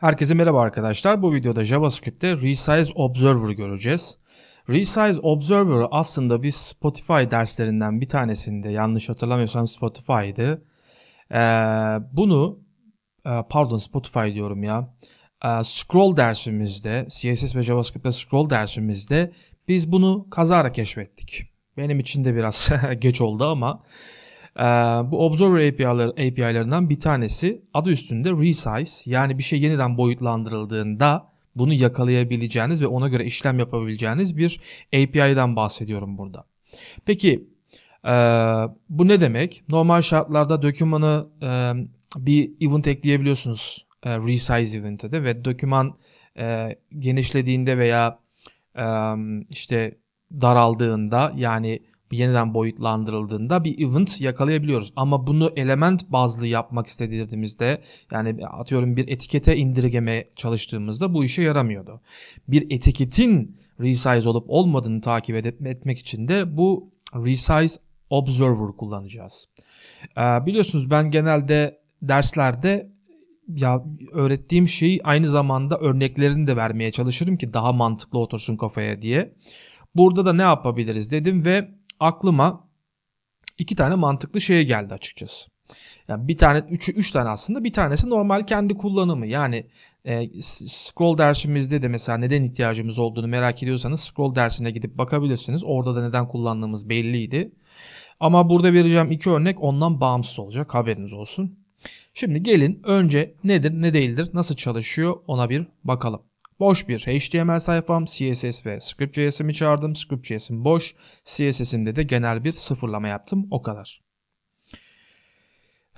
Herkese merhaba arkadaşlar. Bu videoda JavaScript'te Resize Observer göreceğiz. Resize Observer'ı aslında biz Spotify derslerinden bir tanesinde yanlış hatırlamıyorsam Spotify'dı. Ee, bunu e, pardon Spotify diyorum ya. Ee, scroll dersimizde CSS ve JavaScript'te scroll dersimizde biz bunu kazara keşfettik. Benim için de biraz geç oldu ama ee, bu Observer API'lar, API'larından bir tanesi adı üstünde resize yani bir şey yeniden boyutlandırıldığında bunu yakalayabileceğiniz ve ona göre işlem yapabileceğiniz bir API'den bahsediyorum burada. Peki e, bu ne demek? Normal şartlarda dokümanı e, bir event ekleyebiliyorsunuz e, resize event'e de ve doküman genişlediğinde veya işte daraldığında yani yeniden boyutlandırıldığında bir event yakalayabiliyoruz. Ama bunu element bazlı yapmak istediğimizde yani atıyorum bir etikete indirgeme çalıştığımızda bu işe yaramıyordu. Bir etiketin resize olup olmadığını takip etmek için de bu resize observer kullanacağız. Ee, biliyorsunuz ben genelde derslerde ya öğrettiğim şeyi aynı zamanda örneklerini de vermeye çalışırım ki daha mantıklı otursun kafaya diye. Burada da ne yapabiliriz dedim ve aklıma iki tane mantıklı şeye geldi açıkçası. Yani bir tane, üçü, üç tane aslında bir tanesi normal kendi kullanımı. Yani e, scroll dersimizde de mesela neden ihtiyacımız olduğunu merak ediyorsanız scroll dersine gidip bakabilirsiniz. Orada da neden kullandığımız belliydi. Ama burada vereceğim iki örnek ondan bağımsız olacak haberiniz olsun. Şimdi gelin önce nedir ne değildir nasıl çalışıyor ona bir bakalım. Boş bir HTML sayfam, CSS ve Script.js'imi çağırdım. Script.js'im boş. CSS'imde de genel bir sıfırlama yaptım. O kadar.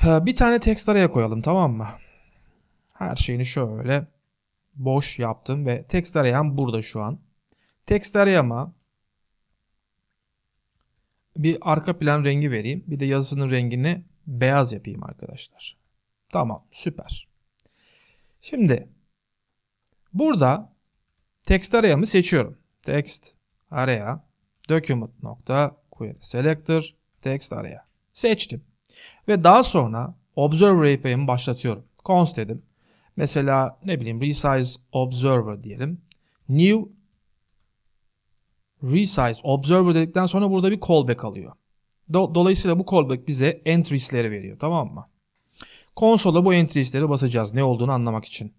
Bir tane text araya koyalım tamam mı? Her şeyini şöyle boş yaptım ve text arayan burada şu an. Text arayama bir arka plan rengi vereyim. Bir de yazısının rengini beyaz yapayım arkadaşlar. Tamam süper. Şimdi Burada text arayamı seçiyorum. Text araya document nokta query selector text araya seçtim. Ve daha sonra observer API'mi başlatıyorum. Const dedim. Mesela ne bileyim resize observer diyelim. New resize observer dedikten sonra burada bir callback alıyor. Dolayısıyla bu callback bize entriesleri veriyor tamam mı? Konsola bu entriesleri basacağız ne olduğunu anlamak için.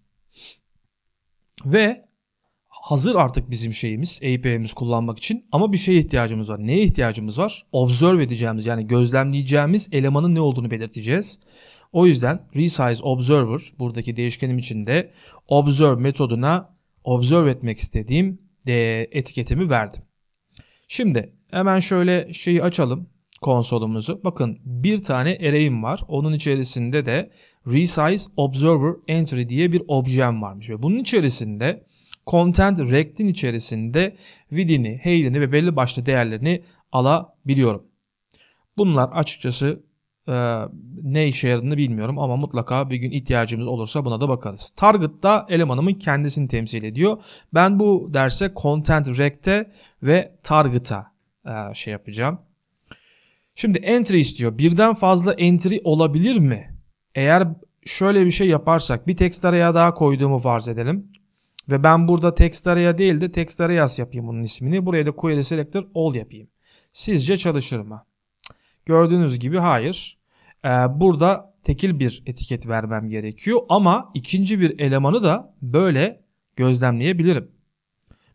Ve hazır artık bizim şeyimiz API'miz kullanmak için ama bir şeye ihtiyacımız var. Neye ihtiyacımız var? Observe edeceğimiz yani gözlemleyeceğimiz elemanın ne olduğunu belirteceğiz. O yüzden resize observer buradaki değişkenim içinde observe metoduna observe etmek istediğim e, etiketimi verdim. Şimdi hemen şöyle şeyi açalım konsolumuzu. Bakın bir tane array'im var. Onun içerisinde de Resize Observer Entry diye bir objem varmış. Ve bunun içerisinde Content Rect'in içerisinde width'ini, height'ini ve belli başlı değerlerini alabiliyorum. Bunlar açıkçası e, ne işe yaradığını bilmiyorum ama mutlaka bir gün ihtiyacımız olursa buna da bakarız. Target da elemanımın kendisini temsil ediyor. Ben bu derse Content Rect'e ve Target'a e, şey yapacağım. Şimdi entry istiyor. Birden fazla entry olabilir mi? Eğer şöyle bir şey yaparsak bir text araya daha koyduğumu farz edelim. Ve ben burada text araya değil de text arayas yapayım bunun ismini. Buraya da query selector all yapayım. Sizce çalışır mı? Gördüğünüz gibi hayır. Ee, burada tekil bir etiket vermem gerekiyor. Ama ikinci bir elemanı da böyle gözlemleyebilirim.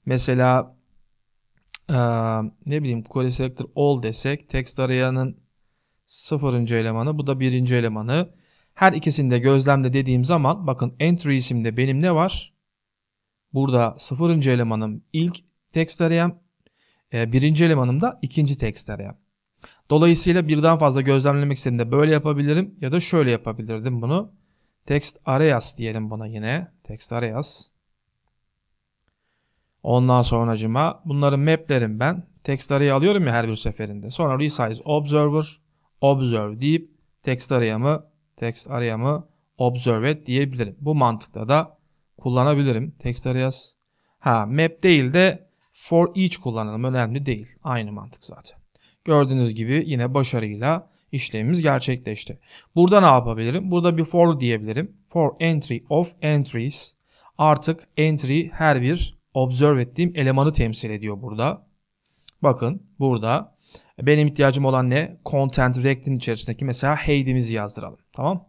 Mesela e, ne bileyim query selector all desek text arayanın sıfırıncı elemanı bu da birinci elemanı. Her ikisinde gözlemle dediğim zaman bakın entry isimde benim ne var? Burada sıfırıncı elemanım ilk text arayam. E, birinci elemanım da ikinci text arayam. Dolayısıyla birden fazla gözlemlemek istediğimde böyle yapabilirim ya da şöyle yapabilirdim bunu. Text arayas diyelim buna yine. Text arayas. Ondan sonracıma bunların maplerim ben. Text araya alıyorum ya her bir seferinde. Sonra resize observer observe deyip text arayamı text arayamı observe diyebilirim. Bu mantıkta da kullanabilirim. Text arayaz. Ha map değil de for each kullanalım. Önemli değil. Aynı mantık zaten. Gördüğünüz gibi yine başarıyla işlemimiz gerçekleşti. Burada ne yapabilirim? Burada bir for diyebilirim. For entry of entries. Artık entry her bir observe ettiğim elemanı temsil ediyor burada. Bakın burada benim ihtiyacım olan ne? Content React'in içerisindeki mesela head'imizi yazdıralım. Tamam.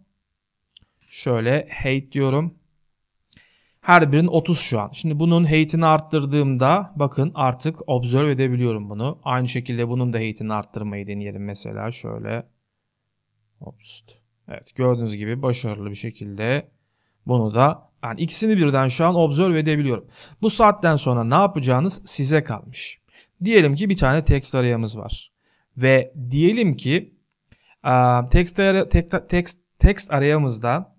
Şöyle hate diyorum. Her birinin 30 şu an. Şimdi bunun hate'ini arttırdığımda bakın artık observe edebiliyorum bunu. Aynı şekilde bunun da hate'ini arttırmayı deneyelim mesela şöyle. Ops. Evet gördüğünüz gibi başarılı bir şekilde bunu da yani ikisini birden şu an observe edebiliyorum. Bu saatten sonra ne yapacağınız size kalmış. Diyelim ki bir tane text arayamız var. Ve diyelim ki ee, text, text, text, text arayamızda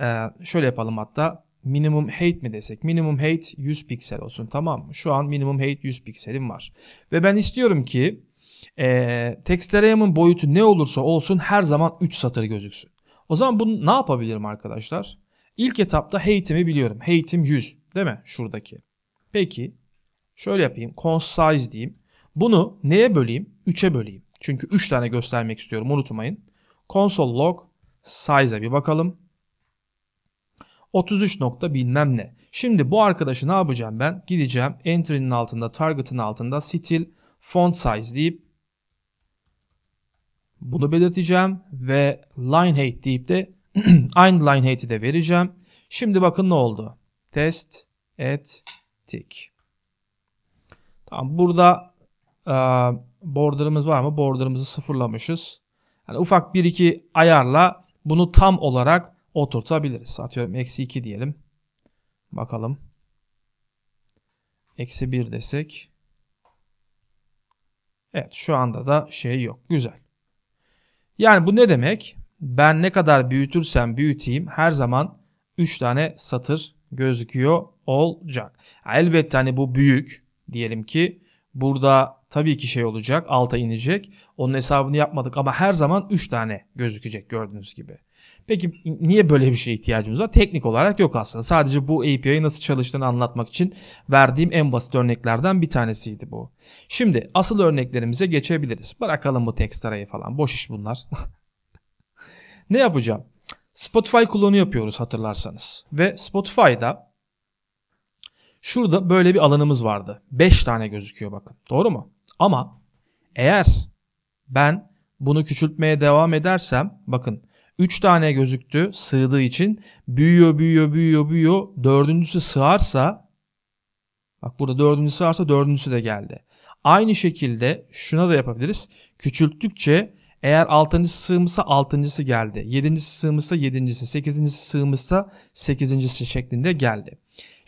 e, şöyle yapalım hatta minimum height mi desek? Minimum height 100 piksel olsun tamam mı? Şu an minimum height 100 pikselim var. Ve ben istiyorum ki e, text arayamın boyutu ne olursa olsun her zaman 3 satır gözüksün. O zaman bunu ne yapabilirim arkadaşlar? İlk etapta height'imi biliyorum. Height'im 100 değil mi? Şuradaki. Peki şöyle yapayım. Const size diyeyim. Bunu neye böleyim? 3'e böleyim. Çünkü 3 tane göstermek istiyorum unutmayın. Console log size'a bir bakalım. 33 nokta bilmem ne. Şimdi bu arkadaşı ne yapacağım ben? Gideceğim entry'nin altında target'ın altında stil font size deyip bunu belirteceğim ve line height deyip de aynı line height'i de vereceğim. Şimdi bakın ne oldu? Test et, ettik. Tamam burada ıı, border'ımız var mı? Border'ımızı sıfırlamışız. Yani ufak bir iki ayarla bunu tam olarak oturtabiliriz. Atıyorum eksi 2 diyelim. Bakalım. Eksi 1 desek. Evet şu anda da şey yok. Güzel. Yani bu ne demek? Ben ne kadar büyütürsem büyüteyim her zaman 3 tane satır gözüküyor olacak. Elbette hani bu büyük diyelim ki burada tabii ki şey olacak alta inecek. Onun hesabını yapmadık ama her zaman 3 tane gözükecek gördüğünüz gibi. Peki niye böyle bir şeye ihtiyacımız var? Teknik olarak yok aslında. Sadece bu API'yi nasıl çalıştığını anlatmak için verdiğim en basit örneklerden bir tanesiydi bu. Şimdi asıl örneklerimize geçebiliriz. Bırakalım bu Textera'yı falan. Boş iş bunlar. ne yapacağım? Spotify kullanı yapıyoruz hatırlarsanız. Ve Spotify'da şurada böyle bir alanımız vardı. 5 tane gözüküyor bakın. Doğru mu? Ama eğer ben bunu küçültmeye devam edersem bakın 3 tane gözüktü sığdığı için büyüyor büyüyor büyüyor büyüyor dördüncüsü sığarsa bak burada dördüncüsü sığarsa dördüncüsü de geldi. Aynı şekilde şuna da yapabiliriz. Küçülttükçe eğer altıncısı sığmışsa altıncısı geldi. Yedincisi sığmışsa yedincisi, sekizincisi sığmışsa sekizincisi şeklinde geldi.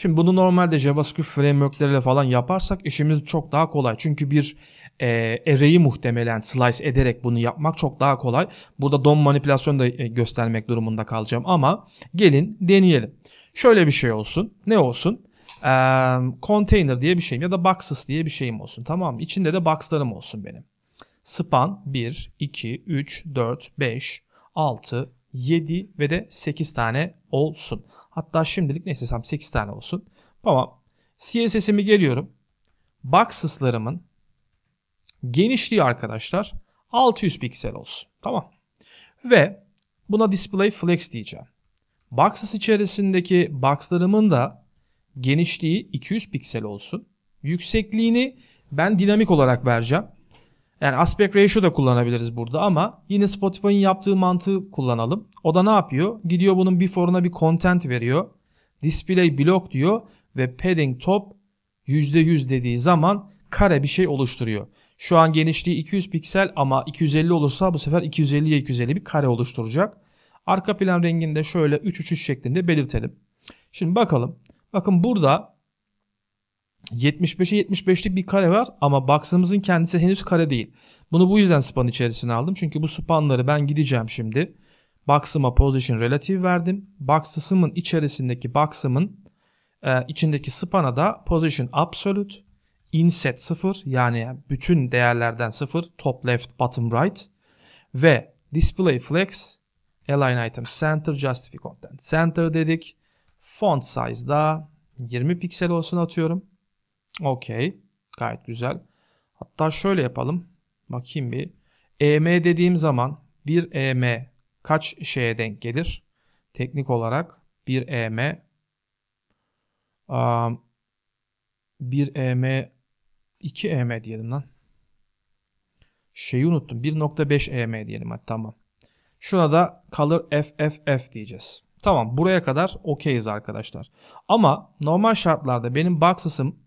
Şimdi bunu normalde JavaScript frameworkleriyle falan yaparsak işimiz çok daha kolay. Çünkü bir e, array'i muhtemelen slice ederek bunu yapmak çok daha kolay. Burada DOM manipülasyonu da e, göstermek durumunda kalacağım ama gelin deneyelim. Şöyle bir şey olsun. Ne olsun? Ee, container diye bir şeyim ya da boxes diye bir şeyim olsun. Tamam mı? İçinde de boxlarım olsun benim. Span 1, 2, 3, 4, 5, 6, 7 ve de 8 tane olsun. Hatta şimdilik neyse tam 8 tane olsun. Tamam. CSS'imi geliyorum. Boxes'larımın genişliği arkadaşlar 600 piksel olsun. Tamam. Ve buna display flex diyeceğim. Boxes içerisindeki box'larımın da genişliği 200 piksel olsun. Yüksekliğini ben dinamik olarak vereceğim. Yani aspect ratio da kullanabiliriz burada ama yine Spotify'ın yaptığı mantığı kullanalım. O da ne yapıyor? Gidiyor bunun before'una bir content veriyor. Display block diyor ve padding top %100 dediği zaman kare bir şey oluşturuyor. Şu an genişliği 200 piksel ama 250 olursa bu sefer 250'ye 250 bir kare oluşturacak. Arka plan rengini de şöyle 3-3-3 şeklinde belirtelim. Şimdi bakalım. Bakın burada 75'e 75'lik bir kare var ama box'ımızın kendisi henüz kare değil. Bunu bu yüzden span içerisine aldım. Çünkü bu spanları ben gideceğim şimdi. Box'ıma position relative verdim. Box'ımın içerisindeki box'ımın e, içindeki span'a da position absolute, inset 0 yani bütün değerlerden 0, top left, bottom right ve display flex, align item center, justify content center dedik. Font size da 20 piksel olsun atıyorum. Okey. Gayet güzel. Hatta şöyle yapalım. Bakayım bir. EM dediğim zaman bir EM kaç şeye denk gelir? Teknik olarak bir EM um, bir EM 2 EM diyelim lan. Şeyi unuttum. 1.5 EM diyelim hadi tamam. Şuna da color FFF diyeceğiz. Tamam buraya kadar okeyiz arkadaşlar. Ama normal şartlarda benim boxes'ım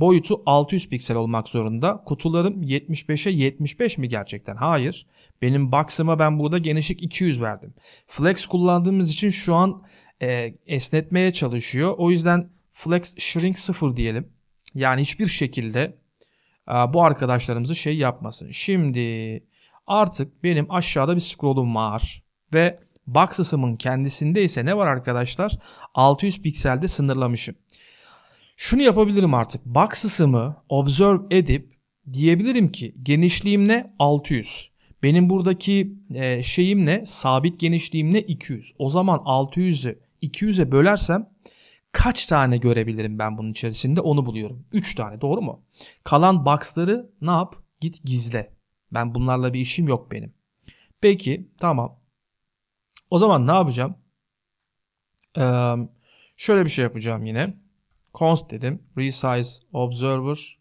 Boyutu 600 piksel olmak zorunda. Kutularım 75'e 75 mi gerçekten? Hayır. Benim box'ıma ben burada genişlik 200 verdim. Flex kullandığımız için şu an e, esnetmeye çalışıyor. O yüzden flex shrink 0 diyelim. Yani hiçbir şekilde e, bu arkadaşlarımızı şey yapmasın. Şimdi artık benim aşağıda bir scroll'um var. Ve box ısımın kendisinde ise ne var arkadaşlar? 600 pikselde sınırlamışım. Şunu yapabilirim artık. Boxes'ımı observe edip diyebilirim ki genişliğim ne? 600. Benim buradaki e, şeyim ne? Sabit genişliğim ne? 200. O zaman 600'ü 200'e bölersem kaç tane görebilirim ben bunun içerisinde onu buluyorum. 3 tane doğru mu? Kalan box'ları ne yap? Git gizle. Ben bunlarla bir işim yok benim. Peki tamam. O zaman ne yapacağım? Ee, şöyle bir şey yapacağım yine const dedim. Resize observer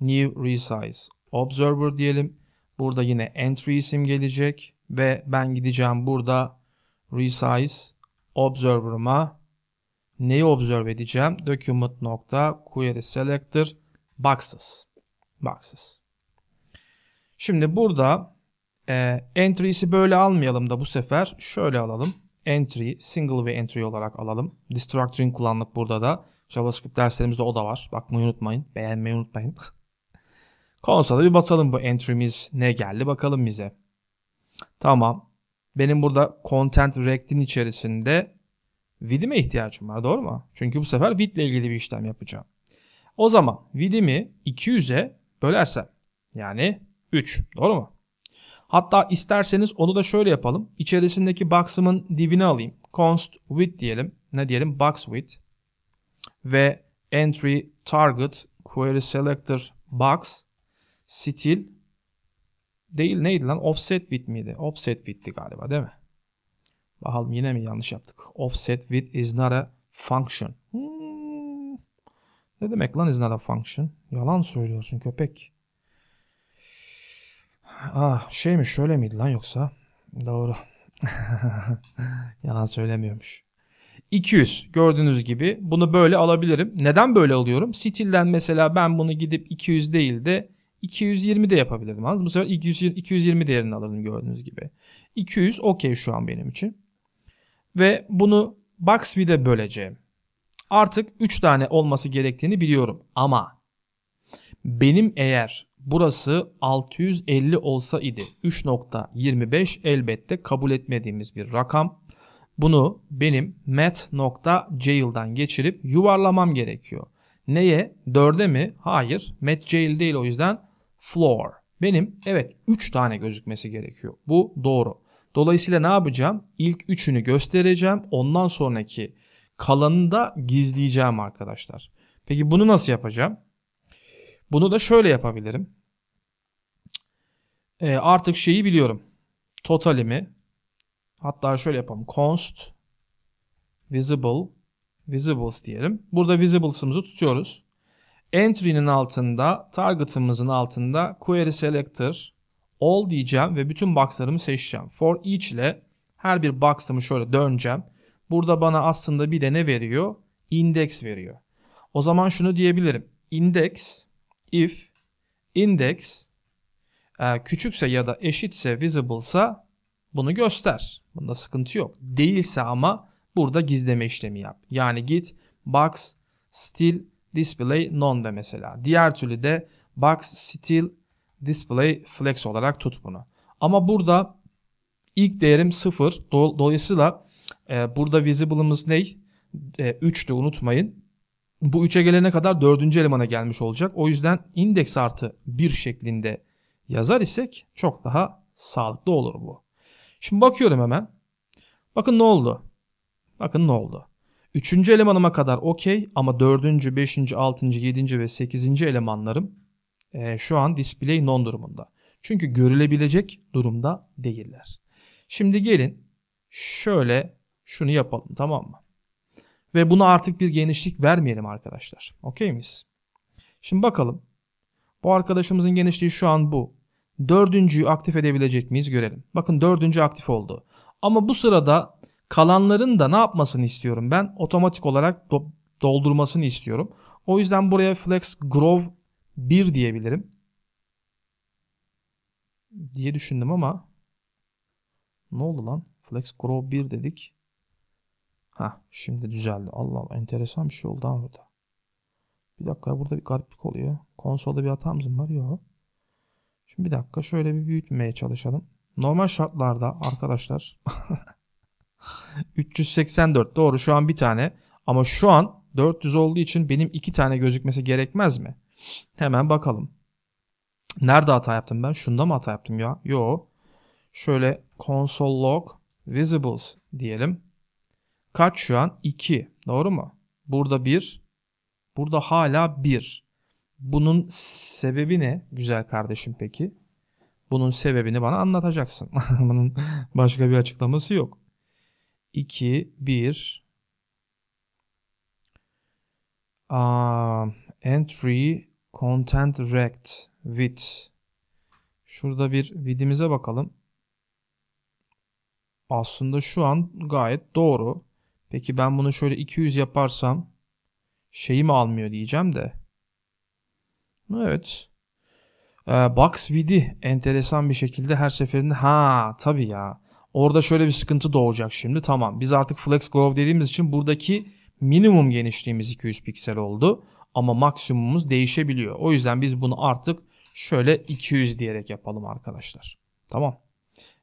new resize observer diyelim. Burada yine entry isim gelecek ve ben gideceğim burada resize observer'ıma neyi observe edeceğim? Document nokta query selector boxes. Boxes. Şimdi burada e, entry'si böyle almayalım da bu sefer şöyle alalım entry, single ve entry olarak alalım. Destructuring kullandık burada da. JavaScript derslerimizde o da var. Bakmayı unutmayın. Beğenmeyi unutmayın. Konsola bir basalım bu entry'miz ne geldi bakalım bize. Tamam. Benim burada content rect'in içerisinde vidime ihtiyacım var doğru mu? Çünkü bu sefer vid ile ilgili bir işlem yapacağım. O zaman vidimi 200'e bölersem yani 3 doğru mu? Hatta isterseniz onu da şöyle yapalım. İçerisindeki box'ımın divini alayım. Const width diyelim. Ne diyelim? Box width ve entry target query selector box Still değil neydi lan? Offset width miydi? Offset width'ti galiba değil mi? Bakalım yine mi yanlış yaptık? Offset width is not a function. Hmm. Ne demek lan is not a function? Yalan söylüyorsun köpek. Ah şey mi şöyle miydi lan yoksa? Doğru. Yalan söylemiyormuş. 200 gördüğünüz gibi bunu böyle alabilirim. Neden böyle alıyorum? Stil'den mesela ben bunu gidip 200 değil de 220 de yapabilirdim. Yalnız bu sefer 220, 220 değerini alırdım gördüğünüz gibi. 200 okey şu an benim için. Ve bunu box vid'e böleceğim. Artık 3 tane olması gerektiğini biliyorum ama benim eğer Burası 650 olsa idi. 3.25 elbette kabul etmediğimiz bir rakam. Bunu benim mat.jail'dan geçirip yuvarlamam gerekiyor. Neye? 4'e mi? Hayır. mat.jail değil o yüzden floor. Benim evet 3 tane gözükmesi gerekiyor. Bu doğru. Dolayısıyla ne yapacağım? İlk üçünü göstereceğim. Ondan sonraki kalanını da gizleyeceğim arkadaşlar. Peki bunu nasıl yapacağım? Bunu da şöyle yapabilirim e, artık şeyi biliyorum. Totalimi hatta şöyle yapalım. Const visible visibles diyelim. Burada visibles'ımızı tutuyoruz. Entry'nin altında, target'ımızın altında query selector all diyeceğim ve bütün box'larımı seçeceğim. For each ile her bir box'ımı şöyle döneceğim. Burada bana aslında bir de ne veriyor? Index veriyor. O zaman şunu diyebilirim. Index if index ee, küçükse ya da eşitse visible'sa bunu göster. Bunda sıkıntı yok. Değilse ama burada gizleme işlemi yap. Yani git box still display none de mesela. Diğer türlü de box still display flex olarak tut bunu. Ama burada ilk değerim 0. dolayısıyla e, burada visible'ımız ne? E, 3'tü unutmayın. Bu 3'e gelene kadar 4. elemana gelmiş olacak. O yüzden index artı 1 şeklinde yazar isek çok daha sağlıklı olur bu. Şimdi bakıyorum hemen. Bakın ne oldu? Bakın ne oldu? Üçüncü elemanıma kadar okey ama dördüncü, beşinci, altıncı, yedinci ve sekizinci elemanlarım e, şu an display non durumunda. Çünkü görülebilecek durumda değiller. Şimdi gelin şöyle şunu yapalım tamam mı? Ve buna artık bir genişlik vermeyelim arkadaşlar. Okey miyiz? Şimdi bakalım. Bu arkadaşımızın genişliği şu an bu. Dördüncüyü aktif edebilecek miyiz görelim. Bakın dördüncü aktif oldu. Ama bu sırada kalanların da ne yapmasını istiyorum ben? Otomatik olarak do doldurmasını istiyorum. O yüzden buraya flex grow 1 diyebilirim. Diye düşündüm ama ne oldu lan? Flex grow 1 dedik. Ha şimdi düzeldi. Allah Allah enteresan bir şey oldu ama burada. Bir dakika burada bir gariplik oluyor. Konsolda bir hatamız mı var? Yok. Şimdi bir dakika şöyle bir büyütmeye çalışalım. Normal şartlarda arkadaşlar 384 doğru şu an bir tane ama şu an 400 olduğu için benim iki tane gözükmesi gerekmez mi? Hemen bakalım. Nerede hata yaptım ben? Şunda mı hata yaptım ya? Yo. Şöyle console log visibles diyelim. Kaç şu an? 2. Doğru mu? Burada 1. Burada hala 1. Bunun sebebi ne güzel kardeşim peki? Bunun sebebini bana anlatacaksın. Bunun başka bir açıklaması yok. 2, 1. Um, entry content rect with. Şurada bir vidimize bakalım. Aslında şu an gayet doğru. Peki ben bunu şöyle 200 yaparsam şeyi mi almıyor diyeceğim de. Evet. Ee, Box VD enteresan bir şekilde her seferinde ha tabi ya. Orada şöyle bir sıkıntı doğacak şimdi. Tamam biz artık Flex Grow dediğimiz için buradaki minimum genişliğimiz 200 piksel oldu. Ama maksimumumuz değişebiliyor. O yüzden biz bunu artık şöyle 200 diyerek yapalım arkadaşlar. Tamam.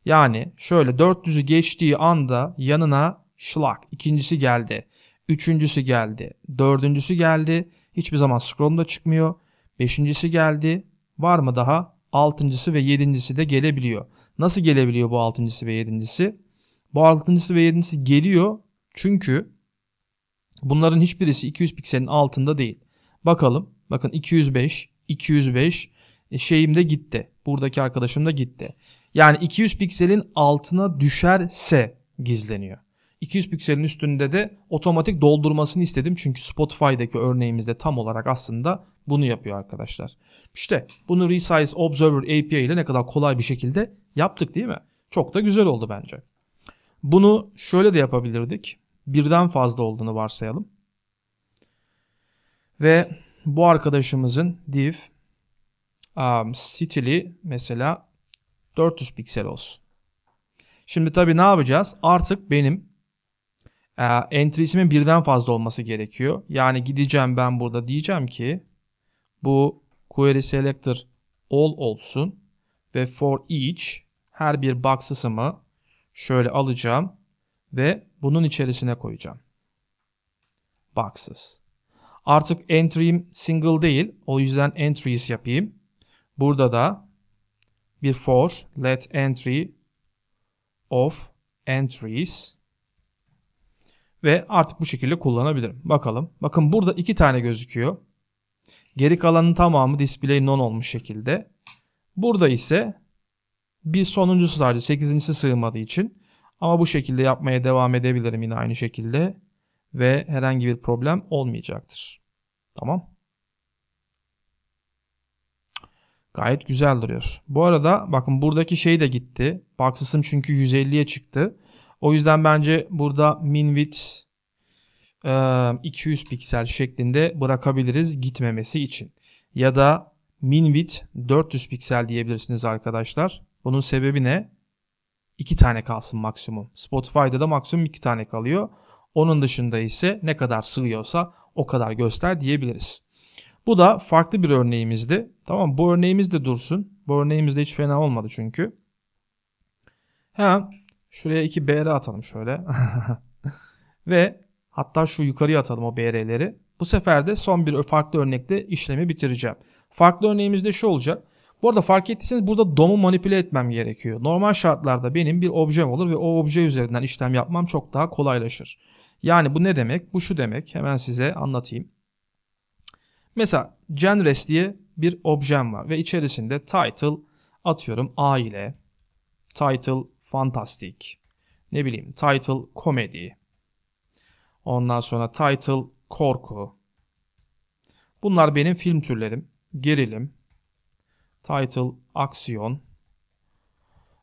Yani şöyle 400'ü geçtiği anda yanına şlak ikincisi geldi. Üçüncüsü geldi. Dördüncüsü geldi. Hiçbir zaman scroll'da çıkmıyor. Beşincisi geldi. Var mı daha? Altıncısı ve yedincisi de gelebiliyor. Nasıl gelebiliyor bu altıncısı ve yedincisi? Bu altıncısı ve yedincisi geliyor çünkü bunların hiçbirisi 200 pikselin altında değil. Bakalım. Bakın 205, 205 e, şeyim de gitti. Buradaki arkadaşım da gitti. Yani 200 pikselin altına düşerse gizleniyor. 200 pikselin üstünde de otomatik doldurmasını istedim. Çünkü Spotify'daki örneğimizde tam olarak aslında bunu yapıyor arkadaşlar. İşte bunu Resize Observer API ile ne kadar kolay bir şekilde yaptık değil mi? Çok da güzel oldu bence. Bunu şöyle de yapabilirdik. Birden fazla olduğunu varsayalım. Ve bu arkadaşımızın div um, stili mesela 400 piksel olsun. Şimdi tabii ne yapacağız? Artık benim ee, entry'simin birden fazla olması gerekiyor. Yani gideceğim ben burada diyeceğim ki bu query selector all olsun ve for each her bir box'ımı şöyle alacağım ve bunun içerisine koyacağım. Boxes. Artık entry'im single değil. O yüzden entries yapayım. Burada da bir for let entry of entries ve artık bu şekilde kullanabilirim. Bakalım. Bakın burada iki tane gözüküyor. Geri kalanın tamamı display non olmuş şekilde. Burada ise bir sonuncusu sadece sekizincisi sığmadığı için. Ama bu şekilde yapmaya devam edebilirim yine aynı şekilde. Ve herhangi bir problem olmayacaktır. Tamam. Gayet güzel duruyor. Bu arada bakın buradaki şey de gitti. Baksısım çünkü 150'ye çıktı. O yüzden bence burada min minwidth 200 e, piksel şeklinde bırakabiliriz gitmemesi için. Ya da min wit 400 piksel diyebilirsiniz arkadaşlar. Bunun sebebi ne? 2 tane kalsın maksimum. Spotify'da da maksimum 2 tane kalıyor. Onun dışında ise ne kadar sığıyorsa o kadar göster diyebiliriz. Bu da farklı bir örneğimizdi. Tamam bu örneğimiz de dursun. Bu örneğimiz de hiç fena olmadı çünkü. Ha, Şuraya iki BR atalım şöyle. Ve hatta şu yukarıya atalım o BR'leri. Bu sefer de son bir farklı örnekte işlemi bitireceğim. Farklı örneğimiz de şu olacak. Bu arada fark ettiyseniz burada DOM'u manipüle etmem gerekiyor. Normal şartlarda benim bir objem olur ve o obje üzerinden işlem yapmam çok daha kolaylaşır. Yani bu ne demek? Bu şu demek. Hemen size anlatayım. Mesela genres diye bir objem var ve içerisinde title atıyorum A ile title fantastik. Ne bileyim title komedi. Ondan sonra title korku. Bunlar benim film türlerim. Gerilim. Title aksiyon.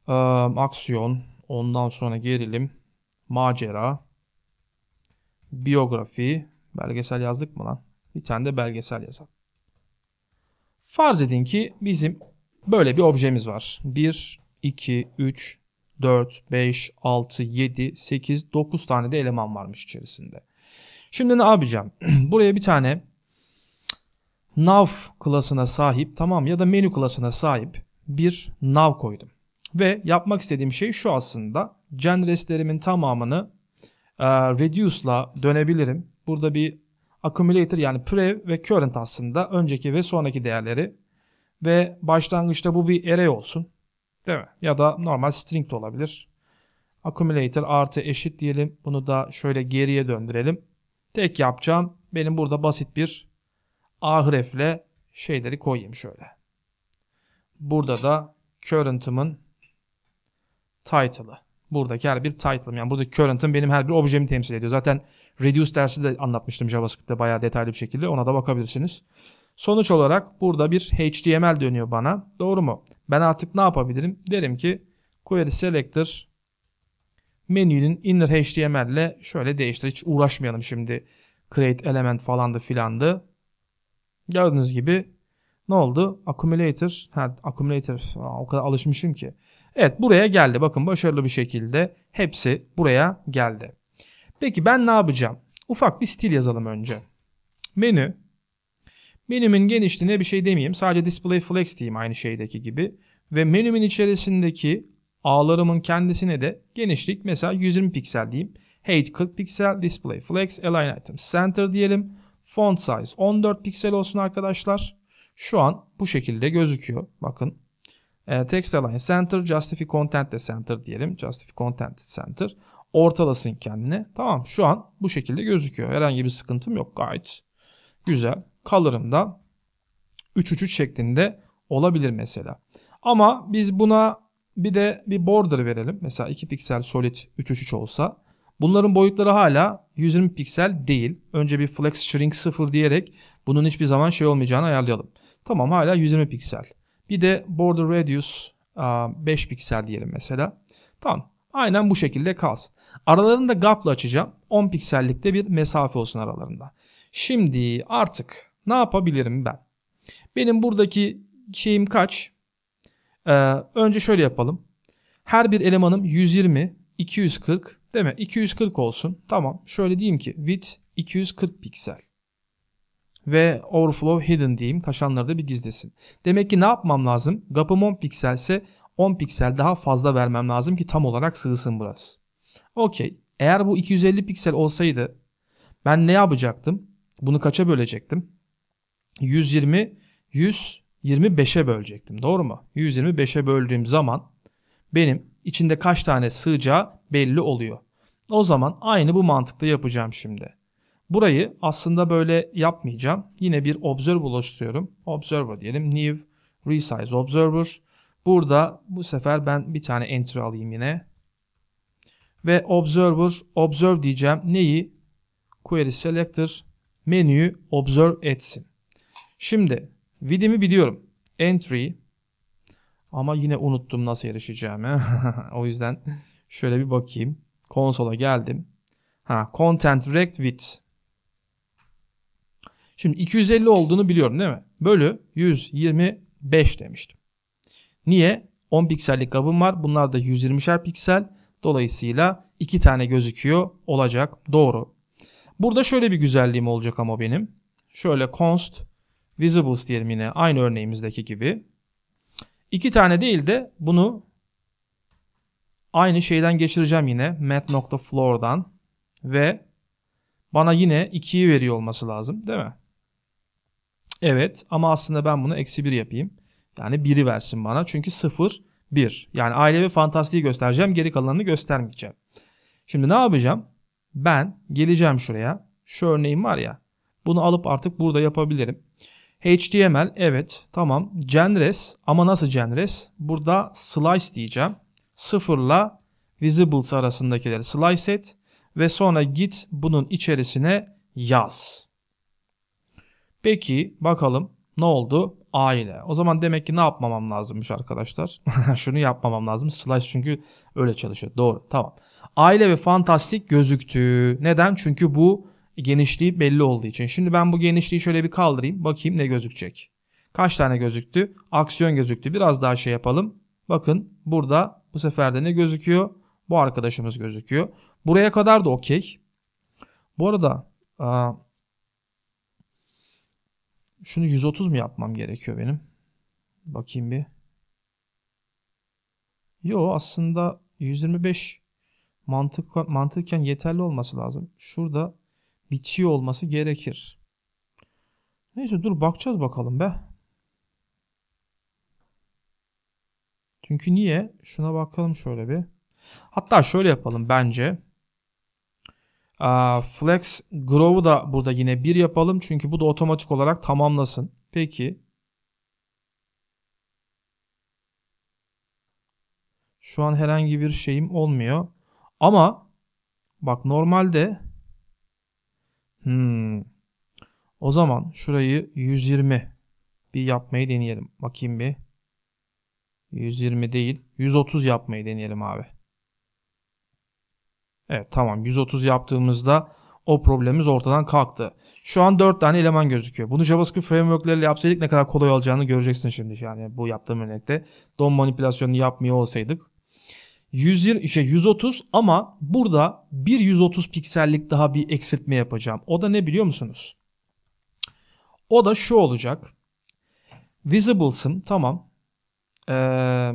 Ee, aksiyon. Ondan sonra gerilim. Macera. Biyografi. Belgesel yazdık mı lan? Bir tane de belgesel yazalım. Farz edin ki bizim böyle bir objemiz var. 1, 2, 3, 4, 5, 6, 7, 8, 9 tane de eleman varmış içerisinde. Şimdi ne yapacağım? Buraya bir tane nav klasına sahip tamam ya da menü klasına sahip bir nav koydum. Ve yapmak istediğim şey şu aslında. Genreslerimin tamamını e, reduce'la dönebilirim. Burada bir accumulator yani pre ve current aslında önceki ve sonraki değerleri ve başlangıçta bu bir array olsun. Değil mi? Ya da normal string de olabilir. Accumulator artı eşit diyelim. Bunu da şöyle geriye döndürelim. Tek yapacağım benim burada basit bir ahrefle şeyleri koyayım şöyle. Burada da current'ımın title'ı. Buradaki her bir title'ım. Yani burada current'ım benim her bir objemi temsil ediyor. Zaten reduce dersi de anlatmıştım JavaScript'te bayağı detaylı bir şekilde. Ona da bakabilirsiniz. Sonuç olarak burada bir HTML dönüyor bana. Doğru mu? Ben artık ne yapabilirim? Derim ki query selector menünün inner HTML ile şöyle değiştir. Hiç uğraşmayalım şimdi. Create element falandı filandı. Gördüğünüz gibi ne oldu? Accumulator. Ha, accumulator. Aa, o kadar alışmışım ki. Evet buraya geldi. Bakın başarılı bir şekilde hepsi buraya geldi. Peki ben ne yapacağım? Ufak bir stil yazalım önce. Menü Menümün genişliğine bir şey demeyeyim. Sadece display flex diyeyim aynı şeydeki gibi. Ve menümün içerisindeki ağlarımın kendisine de genişlik mesela 120 piksel diyeyim. Height 40 piksel, display flex, align item center diyelim. Font size 14 piksel olsun arkadaşlar. Şu an bu şekilde gözüküyor. Bakın. E, text align center, justify content de center diyelim. Justify content center. Ortalasın kendine Tamam şu an bu şekilde gözüküyor. Herhangi bir sıkıntım yok. Gayet güzel kalırım da 3-3-3 şeklinde olabilir mesela. Ama biz buna bir de bir border verelim. Mesela 2 piksel solid 3-3-3 olsa. Bunların boyutları hala 120 piksel değil. Önce bir flex shrink 0 diyerek bunun hiçbir zaman şey olmayacağını ayarlayalım. Tamam hala 120 piksel. Bir de border radius 5 piksel diyelim mesela. Tamam aynen bu şekilde kalsın. Aralarında da gap'la açacağım. 10 piksellikte bir mesafe olsun aralarında. Şimdi artık ne yapabilirim ben? Benim buradaki şeyim kaç? Ee, önce şöyle yapalım. Her bir elemanım 120, 240 değil mi? 240 olsun. Tamam. Şöyle diyeyim ki width 240 piksel. Ve overflow hidden diyeyim. Taşanları da bir gizlesin. Demek ki ne yapmam lazım? Gap'ım 10 pikselse 10 piksel daha fazla vermem lazım ki tam olarak sığsın burası. Okey. Eğer bu 250 piksel olsaydı ben ne yapacaktım? Bunu kaça bölecektim? 120 125'e bölecektim. Doğru mu? 125'e böldüğüm zaman benim içinde kaç tane sığacağı belli oluyor. O zaman aynı bu mantıkla yapacağım şimdi. Burayı aslında böyle yapmayacağım. Yine bir observer oluşturuyorum. Observer diyelim. New Resize Observer. Burada bu sefer ben bir tane enter alayım yine. Ve observer observe diyeceğim. Neyi? Query selector menüyü observe etsin. Şimdi vidimi biliyorum. Entry ama yine unuttum nasıl yarışacağımı o yüzden şöyle bir bakayım. Konsola geldim. Ha, content rect with. Şimdi 250 olduğunu biliyorum değil mi? Bölü 125 demiştim. Niye? 10 piksellik kabım var. Bunlar da 120'şer piksel. Dolayısıyla 2 tane gözüküyor olacak. Doğru. Burada şöyle bir güzelliğim olacak ama benim. Şöyle const visibles diyelim yine aynı örneğimizdeki gibi. İki tane değil de bunu aynı şeyden geçireceğim yine mat.floor'dan ve bana yine 2'yi veriyor olması lazım değil mi? Evet ama aslında ben bunu eksi 1 yapayım. Yani 1'i versin bana çünkü 0, 1. Yani aile ve fantastiği göstereceğim geri kalanını göstermeyeceğim. Şimdi ne yapacağım? Ben geleceğim şuraya. Şu örneğim var ya. Bunu alıp artık burada yapabilirim. HTML evet tamam. Genres ama nasıl genres? Burada slice diyeceğim. Sıfırla visibles arasındakileri slice et ve sonra git bunun içerisine yaz. Peki bakalım ne oldu? aile O zaman demek ki ne yapmamam lazımmış arkadaşlar? Şunu yapmamam lazım. Slice çünkü öyle çalışıyor. Doğru tamam. aile ve fantastik gözüktü. Neden? Çünkü bu genişliği belli olduğu için. Şimdi ben bu genişliği şöyle bir kaldırayım. Bakayım ne gözükecek. Kaç tane gözüktü? Aksiyon gözüktü. Biraz daha şey yapalım. Bakın burada bu sefer de ne gözüküyor? Bu arkadaşımız gözüküyor. Buraya kadar da okey. Bu arada aa, şunu 130 mu yapmam gerekiyor benim? Bakayım bir. Yo aslında 125 mantık mantıken yeterli olması lazım. Şurada bitiyor olması gerekir. Neyse dur bakacağız bakalım be. Çünkü niye? Şuna bakalım şöyle bir. Hatta şöyle yapalım bence. Flex Grow'u da burada yine bir yapalım. Çünkü bu da otomatik olarak tamamlasın. Peki. Şu an herhangi bir şeyim olmuyor. Ama bak normalde Hmm. O zaman şurayı 120 bir yapmayı deneyelim. Bakayım bir. 120 değil. 130 yapmayı deneyelim abi. Evet tamam 130 yaptığımızda o problemimiz ortadan kalktı. Şu an 4 tane eleman gözüküyor. Bunu JavaScript frameworkleriyle yapsaydık ne kadar kolay olacağını göreceksin şimdi. Yani bu yaptığım örnekte DOM manipülasyonu yapmıyor olsaydık 120 şey 130 ama burada bir 130 piksellik daha bir eksiltme yapacağım. O da ne biliyor musunuz? O da şu olacak. Visibles'ın tamam. Ee,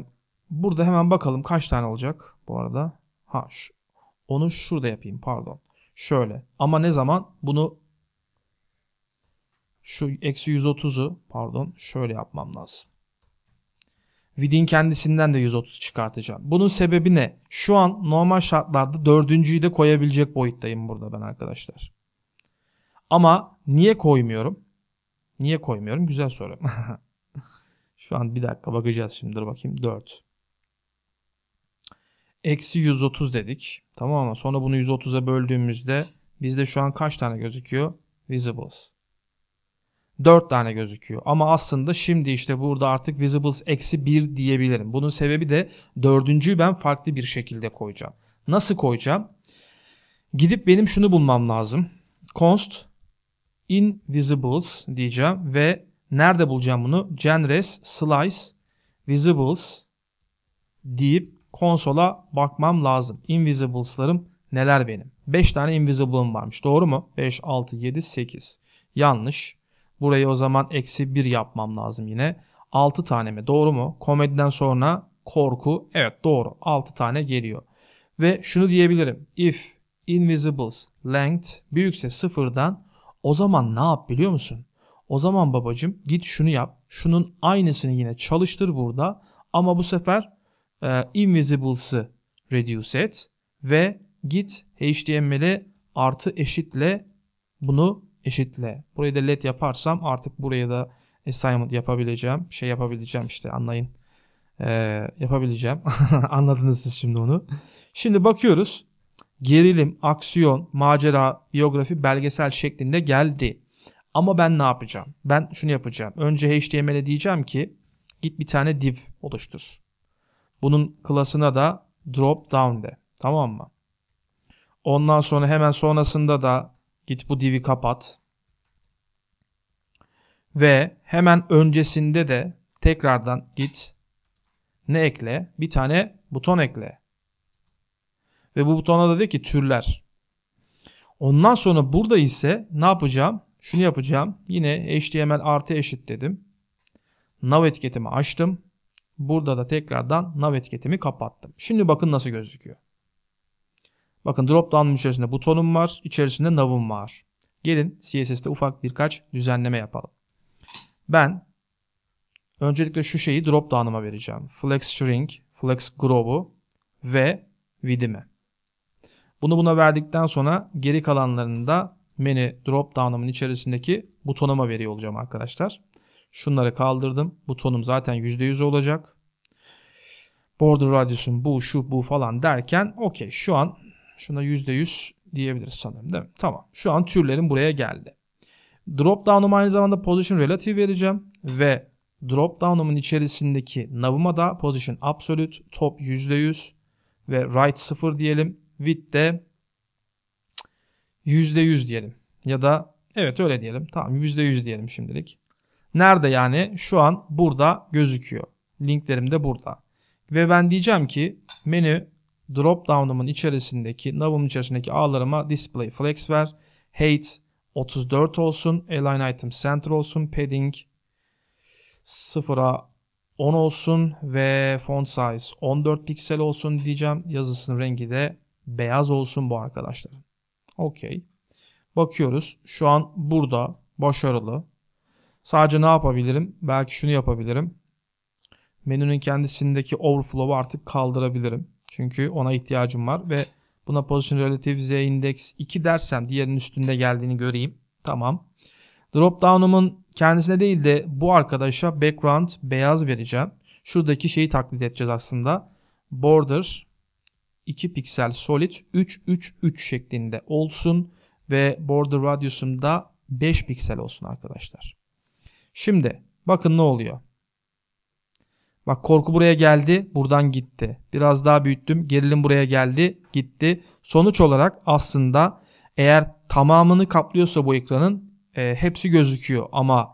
burada hemen bakalım kaç tane olacak bu arada. Ha şu, onu şurada yapayım pardon. Şöyle ama ne zaman bunu şu eksi 130'u pardon şöyle yapmam lazım. Vidin kendisinden de 130 çıkartacağım. Bunun sebebi ne? Şu an normal şartlarda dördüncüyü de koyabilecek boyuttayım burada ben arkadaşlar. Ama niye koymuyorum? Niye koymuyorum? Güzel soru. Şu an bir dakika bakacağız şimdi dur bakayım. 4. Eksi 130 dedik. Tamam mı? Sonra bunu 130'a böldüğümüzde bizde şu an kaç tane gözüküyor? Visibles. 4 tane gözüküyor. Ama aslında şimdi işte burada artık visibles eksi 1 diyebilirim. Bunun sebebi de dördüncüyü ben farklı bir şekilde koyacağım. Nasıl koyacağım? Gidip benim şunu bulmam lazım. Const invisibles diyeceğim ve nerede bulacağım bunu? Genres slice visibles deyip konsola bakmam lazım. Invisibles'larım neler benim? 5 tane invisible'ım varmış. Doğru mu? 5, 6, 7, 8. Yanlış. Burayı o zaman eksi 1 yapmam lazım yine. 6 tane mi? Doğru mu? Komediden sonra korku. Evet doğru. 6 tane geliyor. Ve şunu diyebilirim. If invisibles length büyükse sıfırdan o zaman ne yap biliyor musun? O zaman babacım git şunu yap. Şunun aynısını yine çalıştır burada. Ama bu sefer e, invisibles'ı reduce et. Ve git HTML'i artı eşitle bunu eşitle. Burayı da let yaparsam artık buraya da assignment yapabileceğim. Şey yapabileceğim işte anlayın. Ee, yapabileceğim. Anladınız siz şimdi onu. Şimdi bakıyoruz. Gerilim, aksiyon, macera, biyografi, belgesel şeklinde geldi. Ama ben ne yapacağım? Ben şunu yapacağım. Önce HTML'e diyeceğim ki git bir tane div oluştur. Bunun klasına da drop down de. Tamam mı? Ondan sonra hemen sonrasında da Git bu divi kapat. Ve hemen öncesinde de tekrardan git ne ekle? Bir tane buton ekle. Ve bu butona da de ki türler. Ondan sonra burada ise ne yapacağım? Şunu yapacağım. Yine HTML artı eşit dedim. Nav etiketimi açtım. Burada da tekrardan nav etiketimi kapattım. Şimdi bakın nasıl gözüküyor. Bakın drop down içerisinde butonum var. içerisinde nav'ım var. Gelin CSS'te ufak birkaç düzenleme yapalım. Ben öncelikle şu şeyi drop down'ıma vereceğim. Flex shrink, flex grow'u ve width'imi. Bunu buna verdikten sonra geri kalanlarını da menü drop down'ımın içerisindeki butonuma veriyor olacağım arkadaşlar. Şunları kaldırdım. Butonum zaten %100 olacak. Border radius'un bu şu bu falan derken okey şu an Şuna %100 diyebiliriz sanırım değil mi? Tamam. Şu an türlerim buraya geldi. Drop aynı zamanda position relative vereceğim ve drop içerisindeki nav'ıma da position absolute, top %100 ve right 0 diyelim. Width de %100 diyelim. Ya da evet öyle diyelim. Tamam %100 diyelim şimdilik. Nerede yani? Şu an burada gözüküyor. Linklerim de burada. Ve ben diyeceğim ki menü drop down'ımın içerisindeki nav'ımın içerisindeki ağlarıma display flex ver. Height 34 olsun. Align item center olsun. Padding 0'a 10 olsun ve font size 14 piksel olsun diyeceğim. Yazısının rengi de beyaz olsun bu arkadaşlar. Okey. Bakıyoruz. Şu an burada başarılı. Sadece ne yapabilirim? Belki şunu yapabilirim. Menünün kendisindeki overflow'u artık kaldırabilirim. Çünkü ona ihtiyacım var ve buna Position Relative Z Index 2 dersem diğerinin üstünde geldiğini göreyim. Tamam. Drop down'umun kendisine değil de bu arkadaşa background beyaz vereceğim. Şuradaki şeyi taklit edeceğiz aslında. Border 2 piksel solid 3 3 3 şeklinde olsun ve border radius'um da 5 piksel olsun arkadaşlar. Şimdi bakın ne oluyor. Bak korku buraya geldi, buradan gitti. Biraz daha büyüttüm, gerilim buraya geldi, gitti. Sonuç olarak aslında eğer tamamını kaplıyorsa bu ekranın e, hepsi gözüküyor ama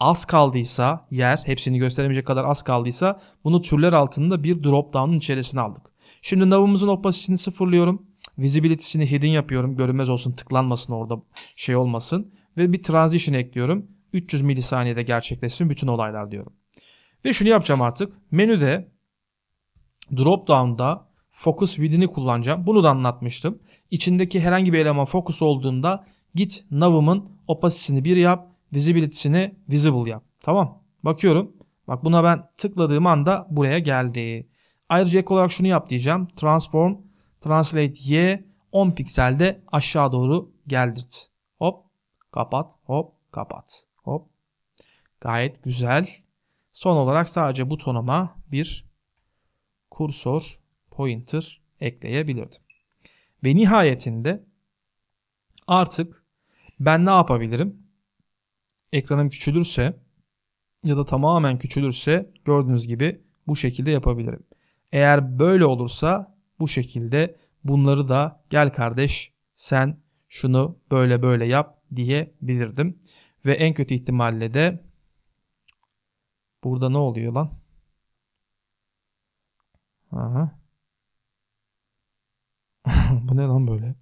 az kaldıysa yer, hepsini gösteremeyecek kadar az kaldıysa bunu türler altında bir drop down'un içerisine aldık. Şimdi navımızın opacitini sıfırlıyorum. Visibility'sini hidden yapıyorum. Görünmez olsun, tıklanmasın orada şey olmasın. Ve bir transition ekliyorum. 300 milisaniyede gerçekleşsin bütün olaylar diyorum. Ve şunu yapacağım artık. Menüde drop down'da focus width'ini kullanacağım. Bunu da anlatmıştım. İçindeki herhangi bir eleman focus olduğunda git nav'ımın opacity'sini bir yap, visibility'sini visible yap. Tamam. Bakıyorum. Bak buna ben tıkladığım anda buraya geldi. Ayrıca ek olarak şunu yap diyeceğim. Transform, translate y 10 pikselde aşağı doğru geldirt. Hop, kapat, hop, kapat. Hop. Gayet güzel. Son olarak sadece butonuma bir kursor pointer ekleyebilirdim. Ve nihayetinde artık ben ne yapabilirim? Ekranım küçülürse ya da tamamen küçülürse gördüğünüz gibi bu şekilde yapabilirim. Eğer böyle olursa bu şekilde bunları da gel kardeş sen şunu böyle böyle yap diyebilirdim. Ve en kötü ihtimalle de Burada ne oluyor lan? Aha. Bu ne lan böyle?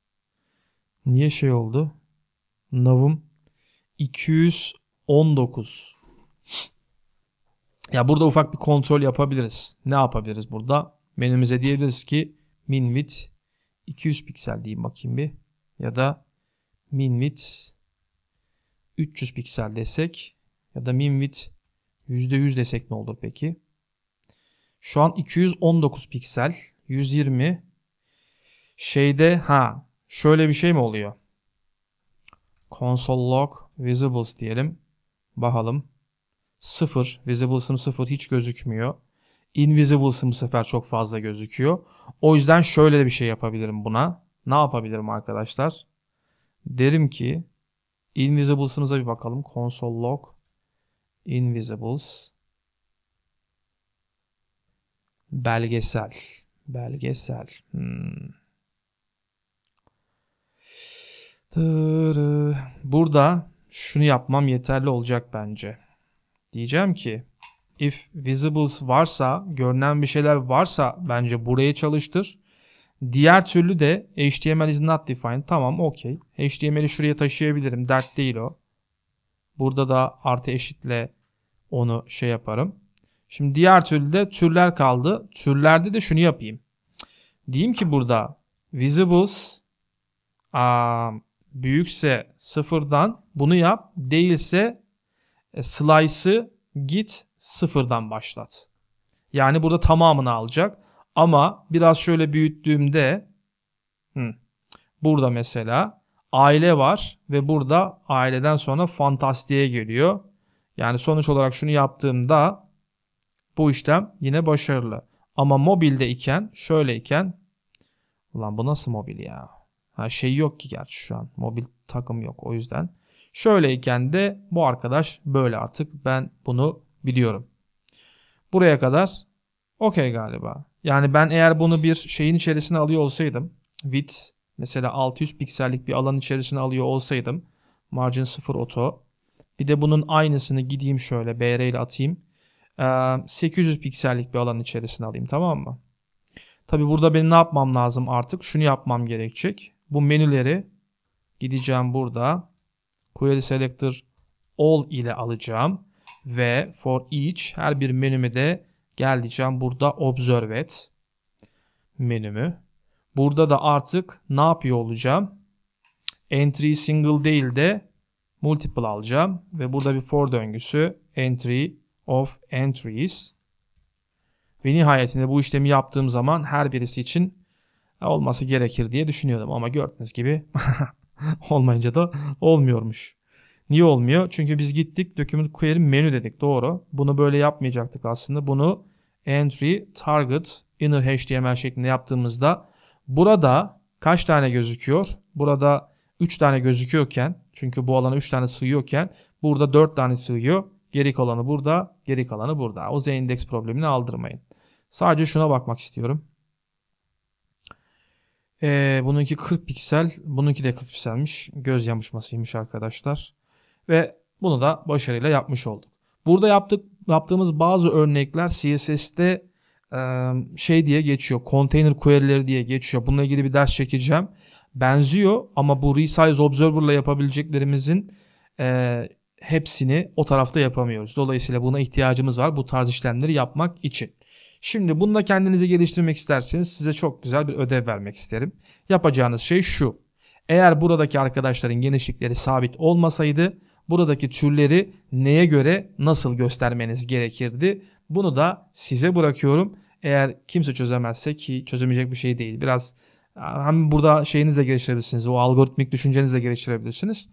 Niye şey oldu? Navım 219. Ya burada ufak bir kontrol yapabiliriz. Ne yapabiliriz burada? Menümüze diyebiliriz ki minwidth 200 piksel diyeyim bakayım bir. Ya da minwidth 300 piksel desek ya da min width %100 desek ne olur peki? Şu an 219 piksel, 120 şeyde ha şöyle bir şey mi oluyor? Console log visibles diyelim. Bakalım. 0 visibles'ım 0 hiç gözükmüyor. Invisibles'ım bu sefer çok fazla gözüküyor. O yüzden şöyle bir şey yapabilirim buna. Ne yapabilirim arkadaşlar? Derim ki Invisibles'ımıza bir bakalım. Console log Invisibles belgesel belgesel hmm. burada şunu yapmam yeterli olacak bence diyeceğim ki if visibles varsa görünen bir şeyler varsa bence buraya çalıştır diğer türlü de html is not defined tamam okey html'i şuraya taşıyabilirim dert değil o burada da artı eşitle onu şey yaparım. Şimdi diğer türlü de türler kaldı. Türlerde de şunu yapayım. Diyeyim ki burada visibles a, um, büyükse sıfırdan bunu yap. Değilse e, slice'ı git sıfırdan başlat. Yani burada tamamını alacak. Ama biraz şöyle büyüttüğümde hı, burada mesela aile var ve burada aileden sonra fantastiğe geliyor. Yani sonuç olarak şunu yaptığımda bu işlem yine başarılı. Ama mobilde iken, şöyle iken ulan bu nasıl mobil ya? Ha şey yok ki gerçi şu an. Mobil takım yok o yüzden. Şöyleyken de bu arkadaş böyle artık ben bunu biliyorum. Buraya kadar okey galiba. Yani ben eğer bunu bir şeyin içerisine alıyor olsaydım width mesela 600 piksellik bir alan içerisine alıyor olsaydım margin 0 auto bir de bunun aynısını gideyim şöyle BR ile atayım. 800 ee, piksellik bir alan içerisine alayım tamam mı? Tabi burada benim ne yapmam lazım artık? Şunu yapmam gerekecek. Bu menüleri gideceğim burada. Query Selector All ile alacağım. Ve for each her bir menüme de gel diyeceğim. Burada observe et menümü. Burada da artık ne yapıyor olacağım? Entry single değil de multiple alacağım ve burada bir for döngüsü entry of entries ve nihayetinde bu işlemi yaptığım zaman her birisi için olması gerekir diye düşünüyordum ama gördüğünüz gibi olmayınca da olmuyormuş. Niye olmuyor? Çünkü biz gittik document query menü dedik doğru. Bunu böyle yapmayacaktık aslında. Bunu entry target inner html şeklinde yaptığımızda burada kaç tane gözüküyor? Burada 3 tane gözüküyorken çünkü bu alana 3 tane sığıyorken burada 4 tane sığıyor. Geri kalanı burada, geri kalanı burada. O Z index problemini aldırmayın. Sadece şuna bakmak istiyorum. Ee, bununki 40 piksel, bununki de 40 pikselmiş. Göz yamışmasıymış arkadaşlar. Ve bunu da başarıyla yapmış olduk. Burada yaptık, yaptığımız bazı örnekler CSS'de şey diye geçiyor. Container query'leri diye geçiyor. Bununla ilgili bir ders çekeceğim benziyor ama bu resize observer'la yapabileceklerimizin e, hepsini o tarafta yapamıyoruz. Dolayısıyla buna ihtiyacımız var bu tarz işlemleri yapmak için. Şimdi bununla kendinizi geliştirmek isterseniz size çok güzel bir ödev vermek isterim. Yapacağınız şey şu. Eğer buradaki arkadaşların genişlikleri sabit olmasaydı buradaki türleri neye göre nasıl göstermeniz gerekirdi? Bunu da size bırakıyorum. Eğer kimse çözemezse ki çözemeyecek bir şey değil. Biraz hem burada şeyinizle geliştirebilirsiniz. O algoritmik düşüncenizle geliştirebilirsiniz.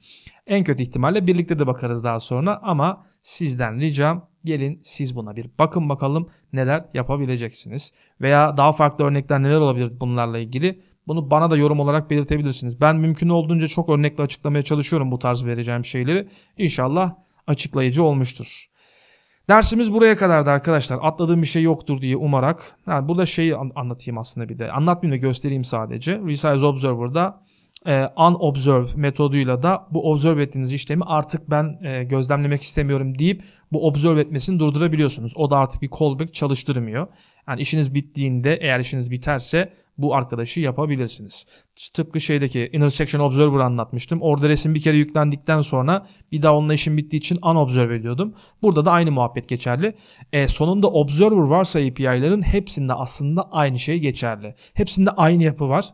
En kötü ihtimalle birlikte de bakarız daha sonra ama sizden ricam gelin siz buna bir bakın bakalım neler yapabileceksiniz. Veya daha farklı örnekler neler olabilir bunlarla ilgili. Bunu bana da yorum olarak belirtebilirsiniz. Ben mümkün olduğunca çok örnekle açıklamaya çalışıyorum bu tarz vereceğim şeyleri. İnşallah açıklayıcı olmuştur. Dersimiz buraya kadardı arkadaşlar. Atladığım bir şey yoktur diye umarak. Yani burada şeyi an anlatayım aslında bir de. Anlatmayayım da göstereyim sadece. Resize Observer'da e, unobserve metoduyla da bu observe ettiğiniz işlemi artık ben e, gözlemlemek istemiyorum deyip bu observe etmesini durdurabiliyorsunuz. O da artık bir callback çalıştırmıyor. Yani işiniz bittiğinde eğer işiniz biterse bu arkadaşı yapabilirsiniz. Tıpkı şeydeki Intersection Observer anlatmıştım. Orada resim bir kere yüklendikten sonra bir daha onunla işim bittiği için an unobserve diyordum. Burada da aynı muhabbet geçerli. E, sonunda observer varsa API'lerin hepsinde aslında aynı şey geçerli. Hepsinde aynı yapı var.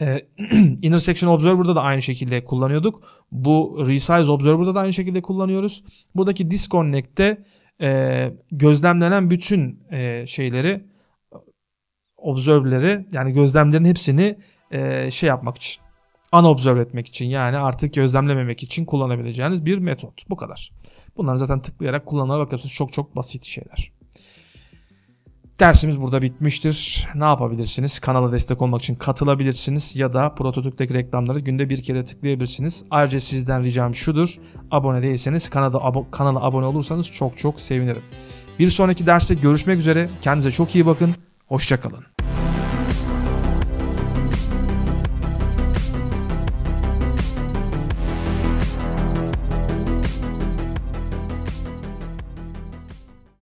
E, Intersection Observer'da da aynı şekilde kullanıyorduk. Bu Resize Observer'da da aynı şekilde kullanıyoruz. Buradaki Disconnect'te e, gözlemlenen bütün e, şeyleri observe'leri yani gözlemlerin hepsini e, şey yapmak için unobserve etmek için yani artık gözlemlememek için kullanabileceğiniz bir metot. Bu kadar. Bunları zaten tıklayarak kullanılarak bakıyorsunuz. Çok çok basit şeyler. Dersimiz burada bitmiştir. Ne yapabilirsiniz? Kanala destek olmak için katılabilirsiniz ya da prototipteki reklamları günde bir kere tıklayabilirsiniz. Ayrıca sizden ricam şudur. Abone değilseniz kanala, abo kanala abone olursanız çok çok sevinirim. Bir sonraki derste görüşmek üzere. Kendinize çok iyi bakın. Hoşçakalın.